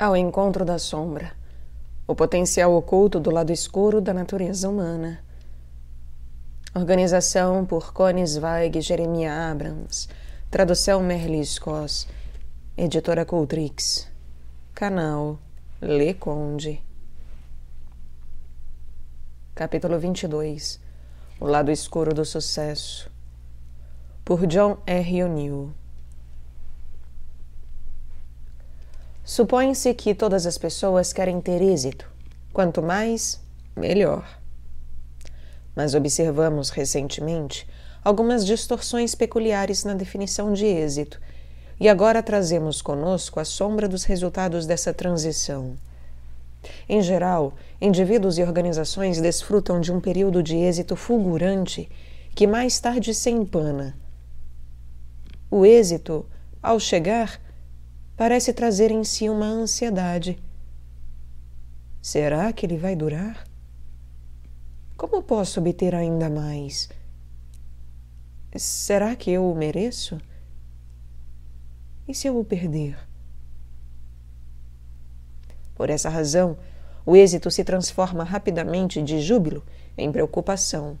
ao encontro da sombra, o potencial oculto do lado escuro da natureza humana. Organização por Connie Zweig e Jeremiah Abrams. Tradução Merli Cos. Editora Cultrix. Canal Le Conde. Capítulo 22 O lado escuro do sucesso. Por John R. O'Neill. Supõe-se que todas as pessoas querem ter êxito. Quanto mais, melhor. Mas observamos recentemente algumas distorções peculiares na definição de êxito, e agora trazemos conosco a sombra dos resultados dessa transição. Em geral, indivíduos e organizações desfrutam de um período de êxito fulgurante que mais tarde se empana. O êxito, ao chegar, parece trazer em si uma ansiedade. Será que ele vai durar? Como posso obter ainda mais? Será que eu o mereço? E se eu o perder? Por essa razão, o êxito se transforma rapidamente de júbilo em preocupação,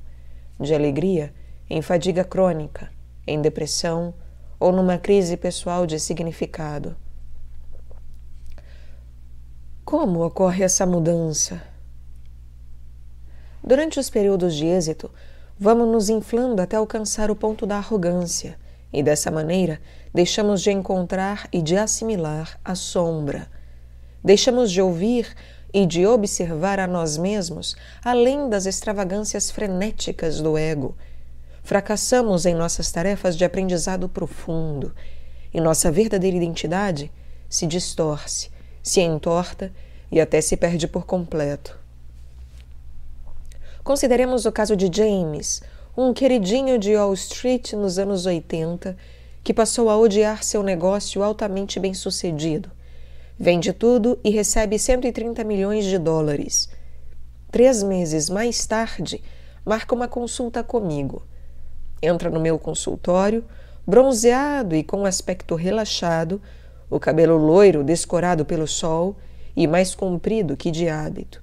de alegria em fadiga crônica, em depressão ou numa crise pessoal de significado. Como ocorre essa mudança? Durante os períodos de êxito, vamos nos inflando até alcançar o ponto da arrogância, e dessa maneira deixamos de encontrar e de assimilar a sombra. Deixamos de ouvir e de observar a nós mesmos além das extravagâncias frenéticas do ego. Fracassamos em nossas tarefas de aprendizado profundo e nossa verdadeira identidade se distorce se entorta e até se perde por completo. Consideremos o caso de James, um queridinho de Wall Street nos anos 80, que passou a odiar seu negócio altamente bem sucedido. Vende tudo e recebe 130 milhões de dólares. Três meses mais tarde, marca uma consulta comigo. Entra no meu consultório, bronzeado e com aspecto relaxado, o cabelo loiro descorado pelo sol e mais comprido que de hábito.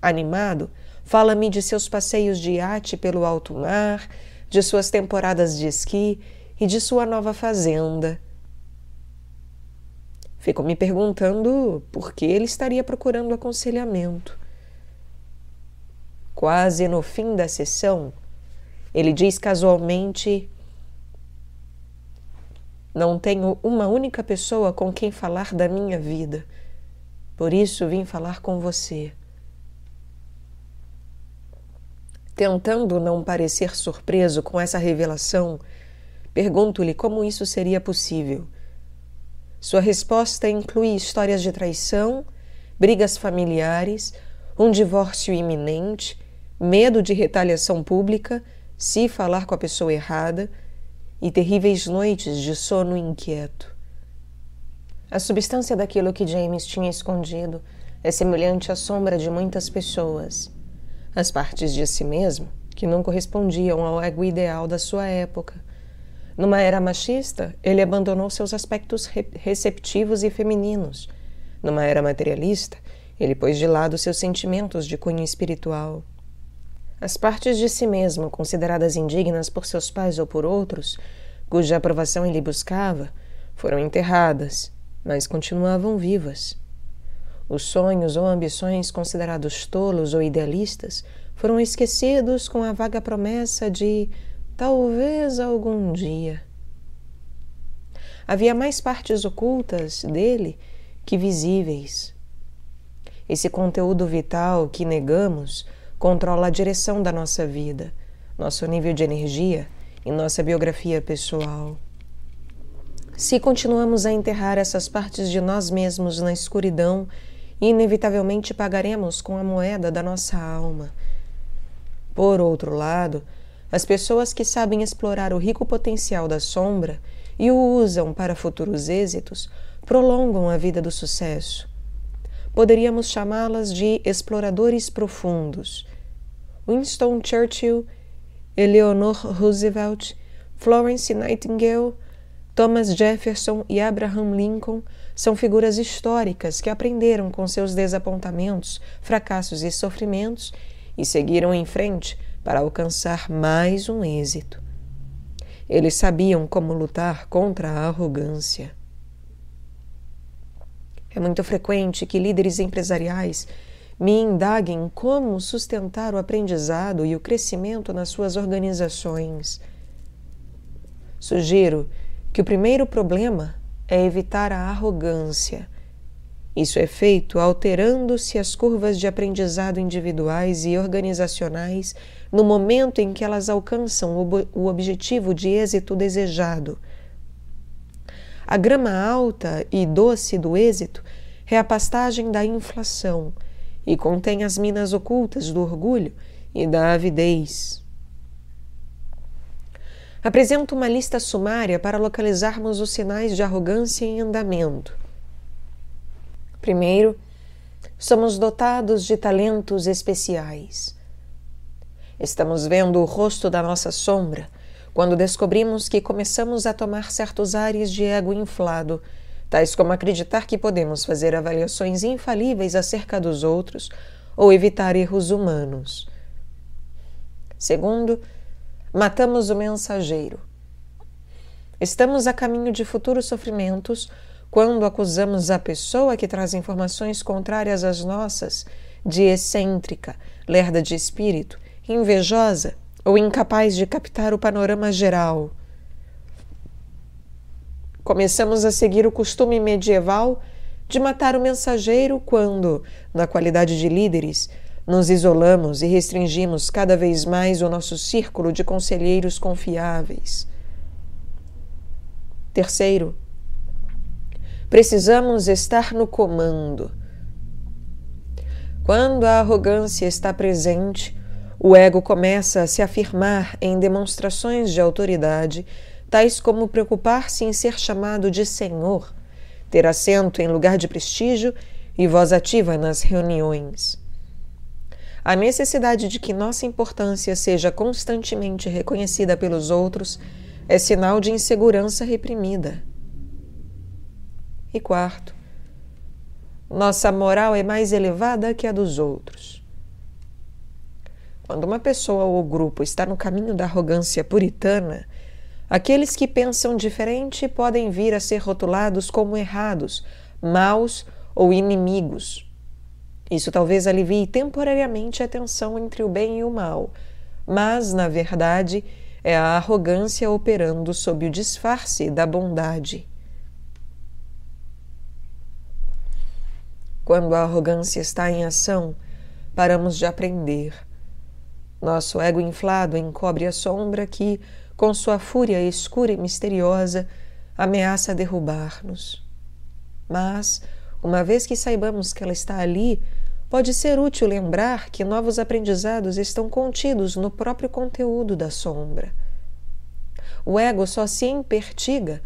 Animado, fala-me de seus passeios de iate pelo alto mar, de suas temporadas de esqui e de sua nova fazenda. Fico me perguntando por que ele estaria procurando aconselhamento. Quase no fim da sessão, ele diz casualmente não tenho uma única pessoa com quem falar da minha vida. Por isso vim falar com você. Tentando não parecer surpreso com essa revelação, pergunto-lhe como isso seria possível. Sua resposta inclui histórias de traição, brigas familiares, um divórcio iminente, medo de retaliação pública se falar com a pessoa errada e terríveis noites de sono inquieto. A substância daquilo que James tinha escondido é semelhante à sombra de muitas pessoas. As partes de si mesmo que não correspondiam ao ego ideal da sua época. Numa era machista, ele abandonou seus aspectos re receptivos e femininos. Numa era materialista, ele pôs de lado seus sentimentos de cunho espiritual. As partes de si mesmo, consideradas indignas por seus pais ou por outros, cuja aprovação ele buscava, foram enterradas, mas continuavam vivas. Os sonhos ou ambições considerados tolos ou idealistas foram esquecidos com a vaga promessa de talvez algum dia. Havia mais partes ocultas dele que visíveis. Esse conteúdo vital que negamos controla a direção da nossa vida, nosso nível de energia e nossa biografia pessoal. Se continuamos a enterrar essas partes de nós mesmos na escuridão, inevitavelmente pagaremos com a moeda da nossa alma. Por outro lado, as pessoas que sabem explorar o rico potencial da sombra e o usam para futuros êxitos prolongam a vida do sucesso. Poderíamos chamá-las de exploradores profundos, Winston Churchill, Eleanor Roosevelt, Florence Nightingale, Thomas Jefferson e Abraham Lincoln são figuras históricas que aprenderam com seus desapontamentos, fracassos e sofrimentos e seguiram em frente para alcançar mais um êxito. Eles sabiam como lutar contra a arrogância. É muito frequente que líderes empresariais me indaguem como sustentar o aprendizado e o crescimento nas suas organizações. Sugiro que o primeiro problema é evitar a arrogância. Isso é feito alterando-se as curvas de aprendizado individuais e organizacionais no momento em que elas alcançam o objetivo de êxito desejado. A grama alta e doce do êxito é a pastagem da inflação, e contém as minas ocultas do orgulho e da avidez. Apresento uma lista sumária para localizarmos os sinais de arrogância em andamento. Primeiro, somos dotados de talentos especiais. Estamos vendo o rosto da nossa sombra quando descobrimos que começamos a tomar certos ares de ego inflado tais como acreditar que podemos fazer avaliações infalíveis acerca dos outros ou evitar erros humanos. Segundo, matamos o mensageiro. Estamos a caminho de futuros sofrimentos quando acusamos a pessoa que traz informações contrárias às nossas de excêntrica, lerda de espírito, invejosa ou incapaz de captar o panorama geral. Começamos a seguir o costume medieval de matar o mensageiro quando, na qualidade de líderes, nos isolamos e restringimos cada vez mais o nosso círculo de conselheiros confiáveis. Terceiro, precisamos estar no comando. Quando a arrogância está presente, o ego começa a se afirmar em demonstrações de autoridade tais como preocupar-se em ser chamado de senhor, ter assento em lugar de prestígio e voz ativa nas reuniões. A necessidade de que nossa importância seja constantemente reconhecida pelos outros é sinal de insegurança reprimida. E quarto, nossa moral é mais elevada que a dos outros. Quando uma pessoa ou grupo está no caminho da arrogância puritana, Aqueles que pensam diferente podem vir a ser rotulados como errados, maus ou inimigos. Isso talvez alivie temporariamente a tensão entre o bem e o mal, mas, na verdade, é a arrogância operando sob o disfarce da bondade. Quando a arrogância está em ação, paramos de aprender. Nosso ego inflado encobre a sombra que, com sua fúria escura e misteriosa, ameaça derrubar-nos. Mas, uma vez que saibamos que ela está ali, pode ser útil lembrar que novos aprendizados estão contidos no próprio conteúdo da sombra. O ego só se impertiga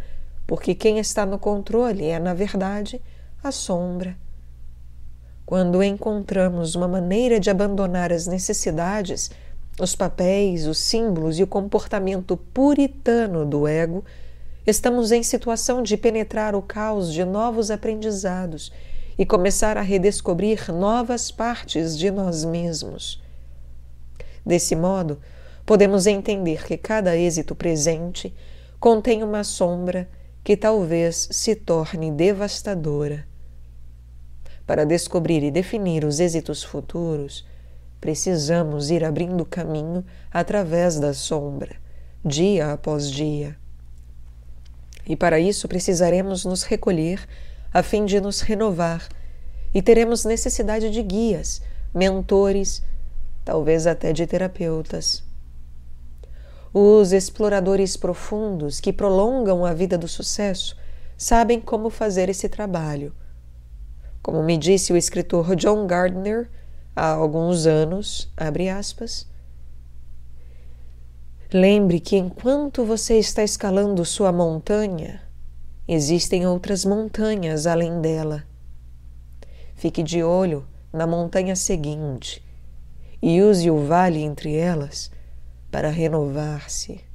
porque quem está no controle é, na verdade, a sombra. Quando encontramos uma maneira de abandonar as necessidades, os papéis, os símbolos e o comportamento puritano do ego, estamos em situação de penetrar o caos de novos aprendizados e começar a redescobrir novas partes de nós mesmos. Desse modo, podemos entender que cada êxito presente contém uma sombra que talvez se torne devastadora. Para descobrir e definir os êxitos futuros, Precisamos ir abrindo caminho através da sombra, dia após dia. E para isso precisaremos nos recolher a fim de nos renovar, e teremos necessidade de guias, mentores, talvez até de terapeutas. Os exploradores profundos que prolongam a vida do sucesso sabem como fazer esse trabalho. Como me disse o escritor John Gardner, há alguns anos, abre aspas. Lembre que enquanto você está escalando sua montanha, existem outras montanhas além dela. Fique de olho na montanha seguinte e use o vale entre elas para renovar-se.